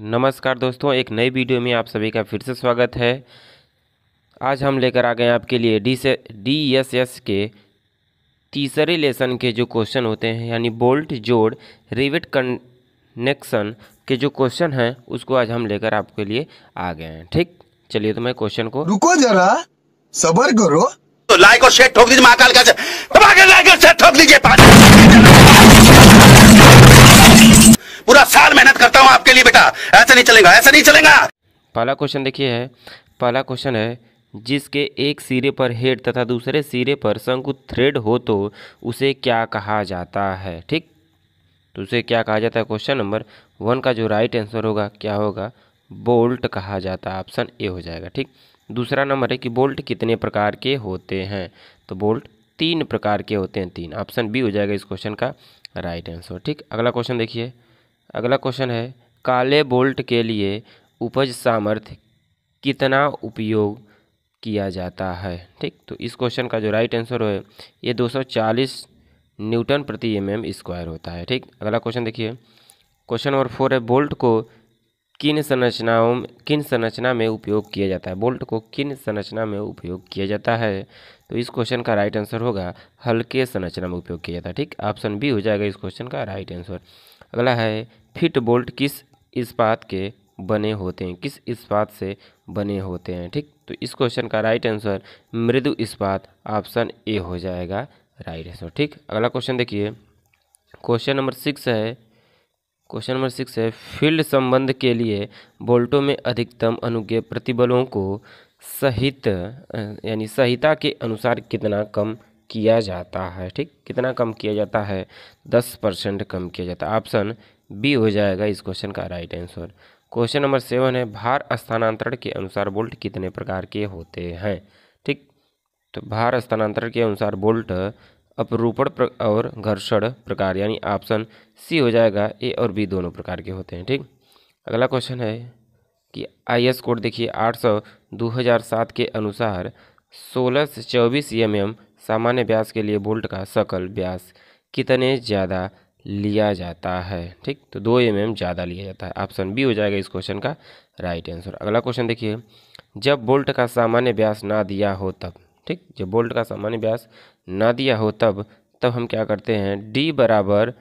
नमस्कार दोस्तों एक नई वीडियो में आप सभी का फिर से स्वागत है आज हम लेकर आ गए आपके लिए डी से डी एस एस के तीसरे लेसन के जो क्वेश्चन होते हैं यानी बोल्ट जोड़ रिवेट कनेक्शन के जो क्वेश्चन हैं उसको आज हम लेकर आपके लिए आ गए हैं ठीक चलिए तो मैं क्वेश्चन को रुको जरा सबर करो तो लाइक और शेयर ठोक दीजिए महाकाल का लाइक और शेयर ठोक दीजिए पूरा साल मेहनत करता हूँ आपके लिए बेटा ऐसा नहीं चलेगा ऐसा नहीं चलेगा पहला क्वेश्चन देखिए है पहला क्वेश्चन है जिसके एक सिरे पर हेड तथा दूसरे सिरे पर शंकु थ्रेड हो तो उसे क्या कहा जाता है ठीक तो उसे क्या कहा जाता है क्वेश्चन नंबर वन का जो राइट आंसर होगा क्या होगा बोल्ट कहा जाता है ऑप्शन ए हो जाएगा ठीक दूसरा नंबर है कि बोल्ट कितने प्रकार के होते हैं तो बोल्ट तीन प्रकार के होते हैं तीन ऑप्शन बी हो जाएगा इस क्वेश्चन का राइट आंसर ठीक अगला क्वेश्चन देखिए अगला क्वेश्चन है काले बोल्ट के लिए उपज सामर्थ्य कितना उपयोग किया जाता है ठीक तो इस क्वेश्चन का जो राइट आंसर है ये 240 न्यूटन प्रति एम एम स्क्वायर होता है ठीक अगला क्वेश्चन देखिए क्वेश्चन नंबर फोर है बोल्ट को किन संरचनाओं किन संरचना में उपयोग किया जाता है बोल्ट को किन संरचना में उपयोग किया जाता है तो इस क्वेश्चन का राइट आंसर होगा हल्के संरचना में उपयोग किया जाता है ठीक ऑप्शन बी हो जाएगा इस क्वेश्चन का राइट आंसर अगला है फिट बोल्ट किस इस्पात के बने होते हैं किस इस्पात से बने होते हैं ठीक तो इस क्वेश्चन का राइट आंसर मृदु इस्पात ऑप्शन ए हो जाएगा राइट आंसर ठीक अगला क्वेश्चन देखिए क्वेश्चन नंबर सिक्स है क्वेश्चन नंबर सिक्स है फील्ड संबंध के लिए बोल्टों में अधिकतम अनुज्ञ प्रतिबलों को सहित यानी संहिता के अनुसार कितना कम किया जाता है ठीक कितना कम किया जाता है दस परसेंट कम किया जाता है ऑप्शन बी हो जाएगा इस क्वेश्चन का right answer question number seven है भार स्थानांतरण के अनुसार बोल्ट कितने प्रकार के होते हैं ठीक तो भार स्थानांतरण के अनुसार बोल्ट अपरूपण और घर्षण प्रकार यानी ऑप्शन सी हो जाएगा ए और बी दोनों प्रकार के होते हैं ठीक अगला क्वेश्चन है कि आई एस कोड देखिए आठ सौ दो हज़ार सात के अनुसार सोलह से चौबीस एम एम सामान्य ब्यास के लिए बोल्ट का सकल ब्यास कितने ज़्यादा लिया जाता है ठीक तो दो एम एम ज़्यादा लिया जाता है ऑप्शन बी हो जाएगा इस क्वेश्चन का राइट आंसर अगला क्वेश्चन देखिए जब बोल्ट का सामान्य ब्यास ना दिया हो तब ठीक जब बोल्ट का सामान्य ब्यास ना दिया हो तब तब हम क्या करते हैं डी बराबर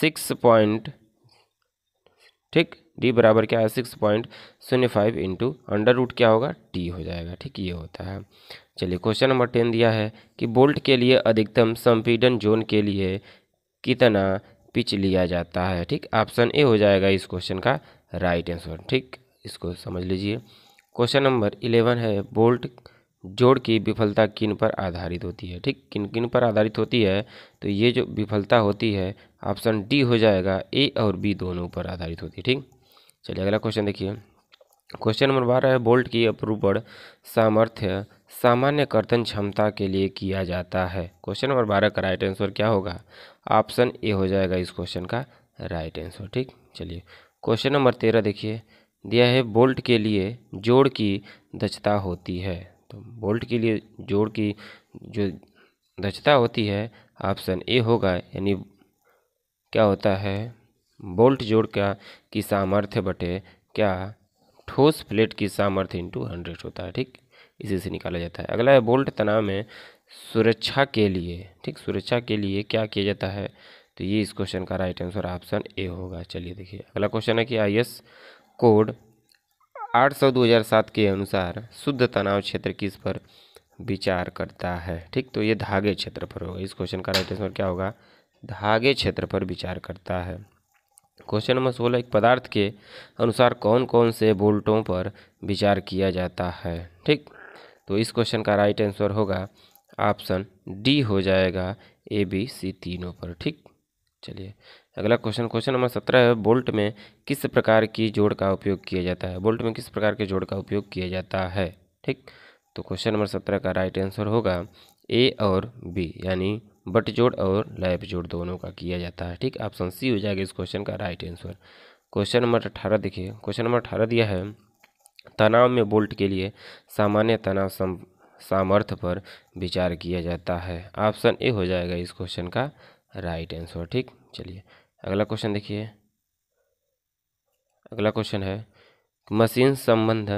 सिक्स पॉइंट ठीक डी बराबर क्या है सिक्स पॉइंट शून्य फाइव इंटू अंडर रूट क्या होगा टी हो जाएगा ठीक ये होता है चलिए क्वेश्चन नंबर टेन दिया है कि बोल्ट के लिए अधिकतम संपीडन जोन के लिए कितना पिच लिया जाता है ठीक ऑप्शन ए हो जाएगा इस क्वेश्चन का राइट आंसर ठीक इसको समझ लीजिए क्वेश्चन नंबर इलेवन है बोल्ट जोड़ की विफलता किन पर आधारित होती है ठीक किन किन पर आधारित होती है तो ये जो विफलता होती है ऑप्शन डी हो जाएगा ए और बी दोनों पर आधारित होती है ठीक चलिए अगला क्वेश्चन देखिए क्वेश्चन नंबर बारह है बोल्ट की अपरूपण सामर्थ्य सामान्य कर्तन क्षमता के लिए किया जाता है क्वेश्चन नंबर बारह का राइट आंसर क्या होगा ऑप्शन ए हो जाएगा इस क्वेश्चन का राइट आंसर ठीक चलिए क्वेश्चन नंबर तेरह देखिए दिया है बोल्ट के लिए जोड़ की दक्षता होती है तो बोल्ट के लिए जोड़ की जो दक्षता होती है ऑप्शन ए होगा यानी क्या होता है बोल्ट जोड़ का की सामर्थ्य बटे क्या ठोस प्लेट की सामर्थ्य इंटू हंड्रेड होता है ठीक इसी से निकाला जाता है अगला है बोल्ट तनाव में सुरक्षा के लिए ठीक सुरक्षा के लिए क्या किया जाता है तो ये इस क्वेश्चन का राइट आंसर ऑप्शन ए होगा चलिए देखिए अगला क्वेश्चन है कि आई कोड आठ सौ दो हज़ार सात के अनुसार शुद्ध तनाव क्षेत्र किस पर विचार करता है ठीक तो ये धागे क्षेत्र पर होगा इस क्वेश्चन का राइट आंसर क्या होगा धागे क्षेत्र पर विचार करता है क्वेश्चन नंबर सोलह एक पदार्थ के अनुसार कौन कौन से बोल्टों पर विचार किया जाता है ठीक तो इस क्वेश्चन का राइट आंसर होगा ऑप्शन डी हो जाएगा ए बी सी तीनों पर ठीक चलिए अगला क्वेश्चन क्वेश्चन नंबर सत्रह है बोल्ट में किस प्रकार की जोड़ का उपयोग किया जाता है बोल्ट में किस प्रकार के जोड़ का उपयोग किया जाता है ठीक तो क्वेश्चन नंबर सत्रह का राइट आंसर होगा ए और बी यानी बट जोड़ और लैप जोड़ दोनों का किया जाता है ठीक ऑप्शन सी हो जाएगा इस क्वेश्चन का राइट आंसर क्वेश्चन नंबर अठारह देखिए क्वेश्चन नंबर अठारह दिया है तनाव में बोल्ट के लिए सामान्य तनाव सम सामर्थ्य पर विचार किया जाता है ऑप्शन ए हो जाएगा इस क्वेश्चन का राइट आंसर ठीक चलिए अगला क्वेश्चन देखिए अगला क्वेश्चन है मशीन संबंध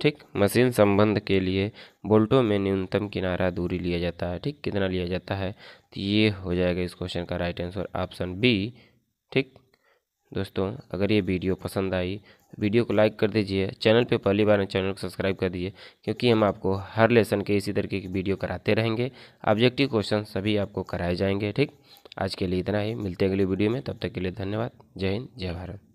ठीक मशीन संबंध के लिए बोल्टों में न्यूनतम किनारा दूरी लिया जाता है ठीक कितना लिया जाता है तो ये हो जाएगा इस क्वेश्चन का राइट आंसर ऑप्शन बी ठीक दोस्तों अगर ये वीडियो पसंद आई वीडियो को लाइक कर दीजिए चैनल पे पहली बार चैनल को सब्सक्राइब कर दीजिए क्योंकि हम आपको हर लेसन के इसी तरीके की वीडियो कराते रहेंगे ऑब्जेक्टिव क्वेश्चन सभी आपको कराए जाएंगे ठीक आज के लिए इतना ही मिलते हैं अगली वीडियो में तब तक के लिए धन्यवाद जय हिंद जय भारत